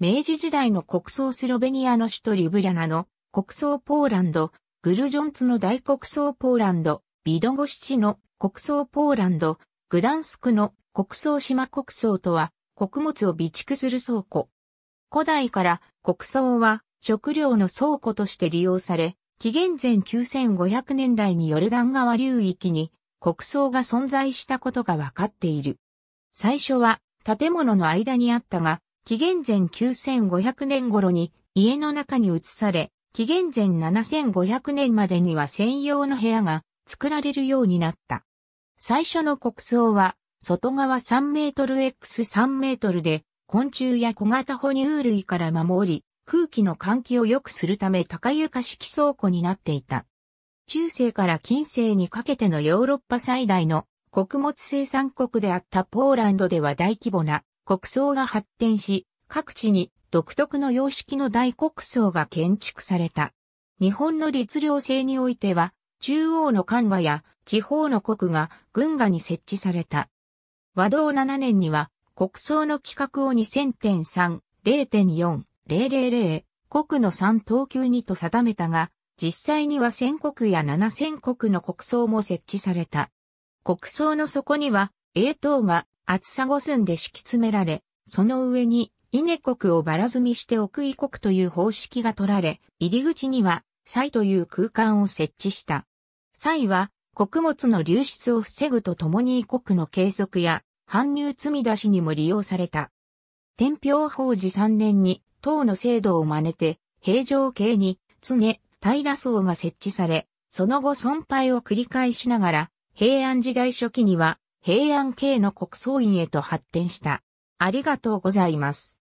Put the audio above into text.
明治時代の国葬スロベニアの首都リュブリャナの国葬ポーランド、グルジョンツの大国葬ポーランド、ビドゴシチの国葬ポーランド、グダンスクの国葬島国葬とは、穀物を備蓄する倉庫。古代から国葬は食料の倉庫として利用され、紀元前9500年代にヨルダン川流域に国葬が存在したことがわかっている。最初は建物の間にあったが、紀元前9500年頃に家の中に移され、紀元前7500年までには専用の部屋が作られるようになった。最初の国葬は、外側3メートル x3 メートルで、昆虫や小型哺乳類から守り、空気の換気を良くするため高床式倉庫になっていた。中世から近世にかけてのヨーロッパ最大の穀物生産国であったポーランドでは大規模な国葬が発展し、各地に独特の様式の大国葬が建築された。日本の律令制においては、中央の官画や地方の国が軍がに設置された。和道7年には、国葬の規格を2000.3、0.4、000、国の3等級にと定めたが、実際には1000国や7000国の国葬も設置された。国葬の底には、英等が厚さ五寸で敷き詰められ、その上に稲国をばら積みして奥異国という方式が取られ、入り口には、祭という空間を設置した。祭は、穀物の流出を防ぐとともに異国の計測や、搬入積み出しにも利用された。天平法治3年に、唐の制度を真似て、平城系に、常、平層が設置され、その後損廃を繰り返しながら、平安時代初期には、平安系の国葬院へと発展した。ありがとうございます。